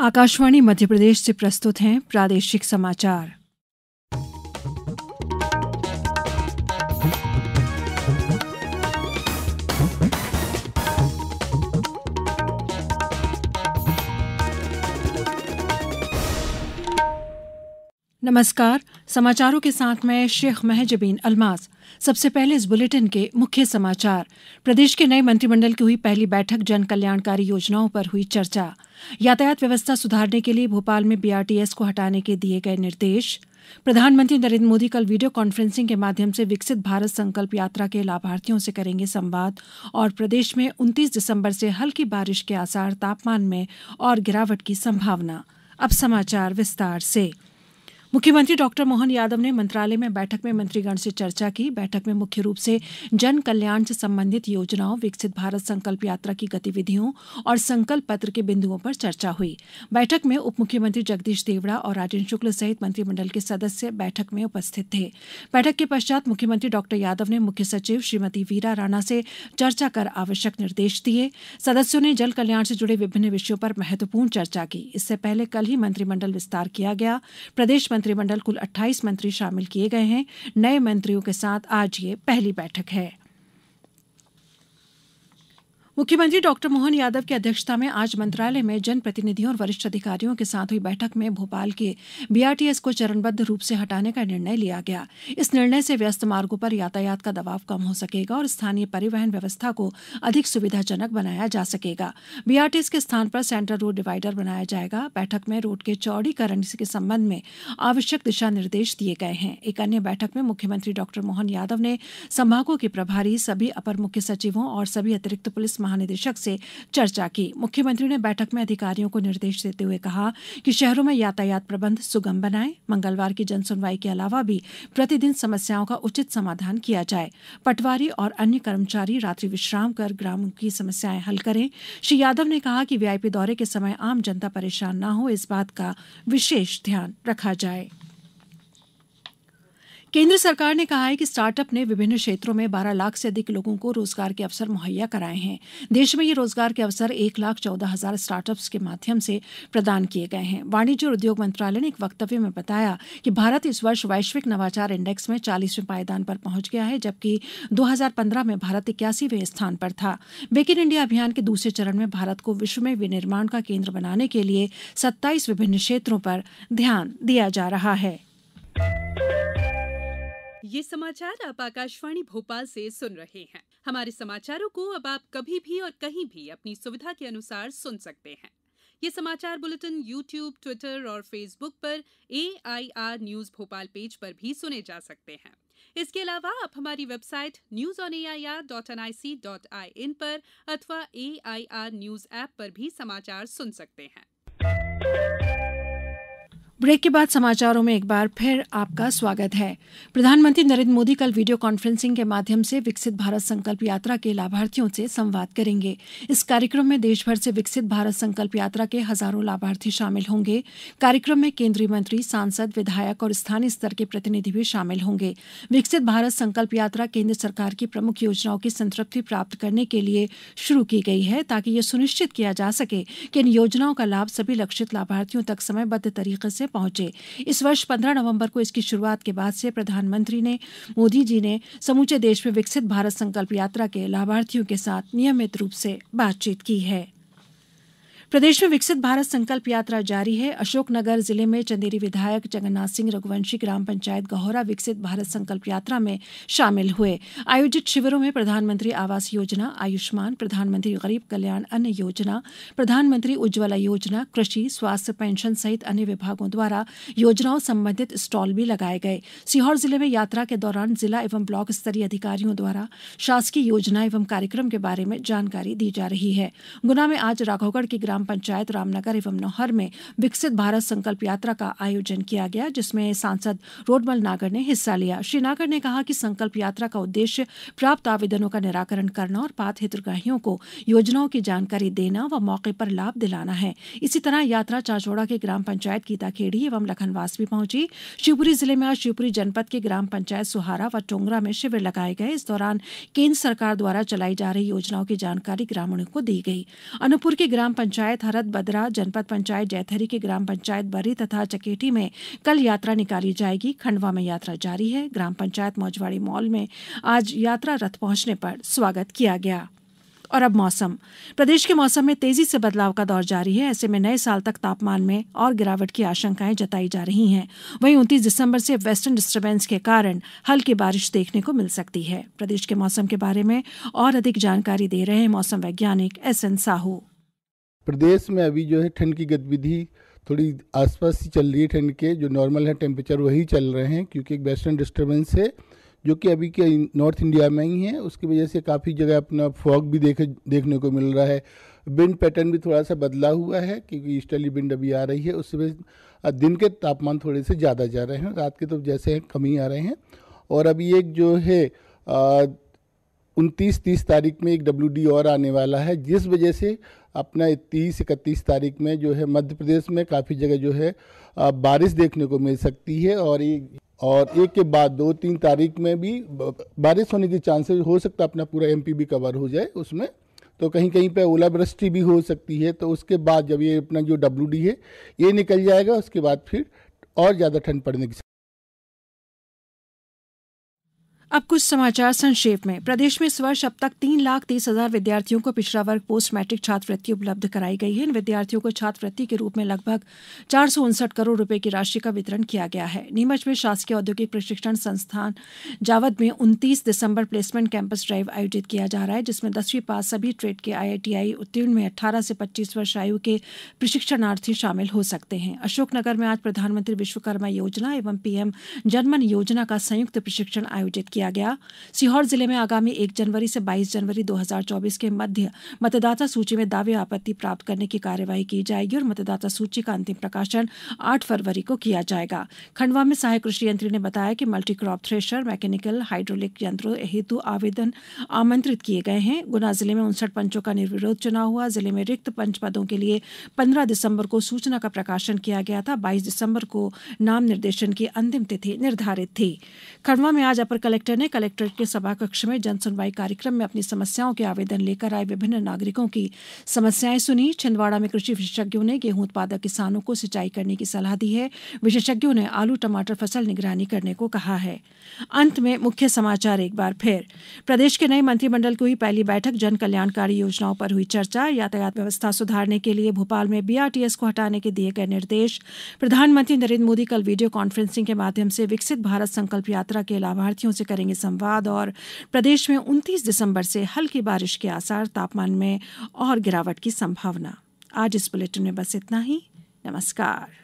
आकाशवाणी मध्य प्रदेश से प्रस्तुत हैं प्रादेशिक समाचार नमस्कार समाचारों के साथ मैं शेख महजबीन अलमास सबसे पहले इस बुलेटिन के मुख्य समाचार प्रदेश के नए मंत्रिमंडल की हुई पहली बैठक जन कल्याणकारी योजनाओं पर हुई चर्चा यातायात व्यवस्था सुधारने के लिए भोपाल में बीआरटीएस को हटाने के दिए गए निर्देश प्रधानमंत्री नरेंद्र मोदी कल वीडियो कॉन्फ्रेंसिंग के माध्यम से विकसित भारत संकल्प यात्रा के लाभार्थियों से करेंगे संवाद और प्रदेश में 29 दिसंबर से हल्की बारिश के आसार तापमान में और गिरावट की संभावना अब समाचार विस्तार से मुख्यमंत्री डॉक्टर मोहन यादव ने मंत्रालय में बैठक में मंत्रीगण से चर्चा की बैठक में मुख्य रूप से जन कल्याण से संबंधित योजनाओं विकसित भारत संकल्प यात्रा की गतिविधियों और संकल्प पत्र के बिंदुओं पर चर्चा हुई बैठक में उप मुख्यमंत्री जगदीश देवड़ा और राजेन्द्र शुक्ल सहित मंत्रिमंडल के सदस्य बैठक में उपस्थित थे बैठक के पश्चात मुख्यमंत्री डॉक्टर यादव ने मुख्य सचिव श्रीमती वीरा राणा से चर्चा कर आवश्यक निर्देश दिए सदस्यों ने जल कल्याण से जुड़े विभिन्न विषयों पर महत्वपूर्ण चर्चा की इससे पहले कल ही मंत्रिमंडल विस्तार किया गया प्रदेश मंत्रिमंडल कुल 28 मंत्री शामिल किए गए हैं नए मंत्रियों के साथ आज ये पहली बैठक है मुख्यमंत्री डॉक्टर मोहन यादव की अध्यक्षता में आज मंत्रालय में जनप्रतिनिधियों और वरिष्ठ अधिकारियों के साथ हुई बैठक में भोपाल के बीआरटीएस को चरणबद्ध रूप से हटाने का निर्णय लिया गया इस निर्णय से व्यस्त मार्गों पर यातायात का दबाव कम हो सकेगा और स्थानीय परिवहन व्यवस्था को अधिक सुविधाजनक बनाया जा सकेगा बीआरटीएस के स्थान पर सेंट्रल रोड डिवाइडर बनाया जाएगा बैठक में रोड के चौड़ीकरण के संबंध में आवश्यक दिशा निर्देश दिए गए हैं एक अन्य बैठक में मुख्यमंत्री डॉक्टर मोहन यादव ने संभागों के प्रभारी सभी अपर मुख्य सचिवों और सभी अतिरिक्त पुलिस महा महानिदेशक से चर्चा की मुख्यमंत्री ने बैठक में अधिकारियों को निर्देश देते हुए कहा कि शहरों में यातायात प्रबंध सुगम बनाए मंगलवार की जनसुनवाई के अलावा भी प्रतिदिन समस्याओं का उचित समाधान किया जाए पटवारी और अन्य कर्मचारी रात्रि विश्राम कर ग्रामों की समस्याएं हल करें श्री यादव ने कहा कि वीआईपी दौरे के समय आम जनता परेशान न हो इस बात का विशेष ध्यान रखा जाए केंद्र सरकार ने कहा है कि स्टार्टअप ने विभिन्न क्षेत्रों में 12 लाख से अधिक लोगों को रोजगार के अवसर मुहैया कराए हैं देश में ये रोजगार के अवसर एक लाख चौदह हजार स्टार्टअप्स के माध्यम से प्रदान किए गए हैं वाणिज्य और उद्योग मंत्रालय ने एक वक्तव्य में बताया कि भारत इस वर्ष वैश्विक नवाचार इंडेक्स में चालीसवें पायदान पर पहुंच गया है जबकि दो में भारत इक्यासीवें स्थान पर था मेक इन इंडिया अभियान के दूसरे चरण में भारत को विश्व में विनिर्माण का केंद्र बनाने के लिए सत्ताईस विभिन्न क्षेत्रों पर ध्यान दिया जा रहा है ये समाचार आप आकाशवाणी भोपाल से सुन रहे हैं हमारे समाचारों को अब आप कभी भी और कहीं भी अपनी सुविधा के अनुसार सुन सकते हैं ये समाचार बुलेटिन यूट्यूब ट्विटर और फेसबुक पर ए न्यूज भोपाल पेज पर भी सुने जा सकते हैं इसके अलावा आप हमारी website news on A I R dot N I C dot I N पर अथवा A I R news app पर भी समाचार सुन सकते हैं ब्रेक के बाद समाचारों में एक बार फिर आपका स्वागत है प्रधानमंत्री नरेंद्र मोदी कल वीडियो कॉन्फ्रेंसिंग के माध्यम से विकसित भारत संकल्प यात्रा के लाभार्थियों से संवाद करेंगे इस कार्यक्रम में देश भर से विकसित भारत संकल्प यात्रा के हजारों लाभार्थी शामिल होंगे कार्यक्रम में केंद्रीय मंत्री सांसद विधायक और स्थानीय स्तर के प्रतिनिधि भी शामिल होंगे विकसित भारत संकल्प यात्रा केंद्र सरकार की प्रमुख योजनाओं की संतृप्ति प्राप्त करने के लिए शुरू की गई है ताकि ये सुनिश्चित किया जा सके कि इन योजनाओं का लाभ सभी लक्षित लाभार्थियों तक समयबद्ध तरीके से पहुंचे इस वर्ष 15 नवंबर को इसकी शुरुआत के बाद से प्रधानमंत्री ने मोदी जी ने समूचे देश में विकसित भारत संकल्प यात्रा के लाभार्थियों के साथ नियमित रूप से बातचीत की है प्रदेश में विकसित भारत संकल्प यात्रा जारी है अशोकनगर जिले में चंदेरी विधायक जगन्नाथ सिंह रघुवंशी ग्राम पंचायत गहोरा विकसित भारत संकल्प यात्रा में शामिल हुए आयोजित शिविरों में प्रधानमंत्री आवास योजना आयुष्मान प्रधानमंत्री गरीब कल्याण अन्न योजना प्रधानमंत्री उज्ज्वला योजना कृषि स्वास्थ्य पेंशन सहित अन्य विभागों द्वारा योजनाओं संबंधित स्टॉल भी लगाए गए सीहोर जिले में यात्रा के दौरान जिला एवं ब्लॉक स्तरीय अधिकारियों द्वारा शासकीय योजना एवं कार्यक्रम के बारे में जानकारी दी जा रही है गुना में आज राघौगढ़ की ग्राम ग्राम पंचायत रामनगर एवं नौहर में विकसित भारत संकल्प यात्रा का आयोजन किया गया जिसमें सांसद रोडमल नागर ने हिस्सा लिया श्री नागर ने कहा कि संकल्प यात्रा का उद्देश्य प्राप्त आवेदनों का निराकरण करना और पात्र हितग्राहियों को योजनाओं की जानकारी देना व मौके पर लाभ दिलाना है इसी तरह यात्रा चाचौड़ा के ग्राम पंचायत गीताखेड़ी एवं लखनवास भी पहुंची शिवपुरी जिले में आज शिवपुरी जनपद के ग्राम पंचायत सुहारा व टोंगरा में शिविर लगाए गए इस दौरान केंद्र सरकार द्वारा चलाई जा रही योजनाओं की जानकारी ग्रामीणों को दी गई अनूपपुर के ग्राम पंचायत पंचायत हरद बदरा जनपद पंचायत जैथरी के ग्राम पंचायत बरी तथा चकेटी में कल यात्रा निकाली जाएगी खंडवा में यात्रा जारी है ग्राम पंचायत मौजवाड़ी मॉल में आज यात्रा रथ पहुंचने पर स्वागत किया गया और अब मौसम प्रदेश के मौसम में तेजी से बदलाव का दौर जारी है ऐसे में नए साल तक तापमान में और गिरावट की आशंकाएं जताई जा रही हैं वहीं उनतीस दिसंबर से वेस्टर्न डिस्टर्बेंस के कारण हल्की बारिश देखने को मिल सकती है प्रदेश के मौसम के बारे में और अधिक जानकारी दे रहे हैं मौसम वैज्ञानिक एस एन साहू प्रदेश में अभी जो है ठंड की गतिविधि थोड़ी आसपास ही चल रही है ठंड के जो नॉर्मल है टेम्परेचर वही चल रहे हैं क्योंकि एक वेस्टर्न डिस्टर्बेंस है जो कि अभी के नॉर्थ इंडिया में ही है उसकी वजह से काफ़ी जगह अपना फॉग भी देखे देखने को मिल रहा है विंड पैटर्न भी थोड़ा सा बदला हुआ है क्योंकि ईस्टर्ली विंड अभी आ रही है उस दिन के तापमान थोड़े से ज़्यादा जा रहे हैं रात के तो जैसे हैं कम ही आ रहे हैं और अभी एक जो है उनतीस तीस तारीख में एक डब्ल्यू और आने वाला है जिस वजह से अपना तीस इकतीस तारीख में जो है मध्य प्रदेश में काफ़ी जगह जो है बारिश देखने को मिल सकती है और ये और एक के बाद दो तीन तारीख में भी बारिश होने के चांसेस हो सकता है अपना पूरा एम भी कवर हो जाए उसमें तो कहीं कहीं पर ओलावृष्टि भी हो सकती है तो उसके बाद जब ये अपना जो डब्ल्यू है ये निकल जाएगा उसके बाद फिर और ज़्यादा ठंड पड़ने की अब कुछ समाचार संक्षेप में प्रदेश में इस वर्ष अब तक तीन लाख तीस हजार विद्यार्थियों को पिछड़ा वर्ग पोस्ट मैट्रिक छात्रवृत्ति उपलब्ध कराई गई है इन विद्यार्थियों को छात्रवृत्ति के रूप में लगभग चार सौ उनसठ करोड़ रुपए की राशि का वितरण किया गया है नीमच में शासकीय औद्योगिक प्रशिक्षण संस्थान जावद में उनतीस दिसंबर प्लेसमेंट कैंपस ड्राइव आयोजित किया जा रहा है जिसमें दसवीं पास सभी ट्रेड के आईआईटीआई उत्तीर्ण में अट्ठारह से पच्चीस वर्ष आयु के प्रशिक्षणार्थी शामिल हो सकते हैं अशोकनगर में आज प्रधानमंत्री विश्वकर्मा योजना एवं पीएम जनमन योजना का संयुक्त प्रशिक्षण आयोजित किया किया गया सीहोर जिले में आगामी एक जनवरी से बाईस जनवरी 2024 के मध्य मतदाता सूची में दावे आपत्ति प्राप्त करने की कार्यवाही की जाएगी और मतदाता सूची का अंतिम प्रकाशन आठ फरवरी को किया जाएगा खंडवा में सहायक कृषि यंत्री ने बताया कि multi crop thresher mechanical hydraulic यंत्रों हेतु आवेदन आमंत्रित किए गए हैं गुना जिले में उनसठ पंचों का निर्विरोध चुनाव हुआ जिले में रिक्त पंच पदों के लिए पंद्रह दिसंबर को सूचना का प्रकाशन किया गया था बाईस दिसंबर को नाम निर्देशन की अंतिम तिथि निर्धारित थी खंडवा में आज अपर कलेक्टर कलेक्टर ने कलेक्ट्रेट के सभाकक्ष में जन सुनवाई कार्यक्रम में अपनी समस्याओं के आवेदन लेकर आए विभिन्न नागरिकों की समस्याएं सुनी छिंदवाड़ा में कृषि विशेषज्ञों ने गेहूं उत्पादक किसानों को सिंचाई करने की सलाह दी है विशेषज्ञों ने आलू टमाटर फसल निगरानी करने को कहा है अंत में मुख्य समाचार एक बार फिर प्रदेश के नए मंत्रिमंडल की हुई पहली बैठक जन कल्याणकारी योजनाओं पर हुई चर्चा यातायात व्यवस्था सुधारने के लिए भोपाल में बीआरटीएस को हटाने के दिए गए निर्देश प्रधानमंत्री नरेंद्र मोदी कल वीडियो कॉन्फ्रेंसिंग के माध्यम से विकसित भारत संकल्प यात्रा के लाभार्थियों से करेंगे करेंगे संवाद और प्रदेश में उनतीस दिसंबर से हल्की बारिश के आसार तापमान में और गिरावट की संभावना आज इस बुलेटिन में बस इतना ही नमस्कार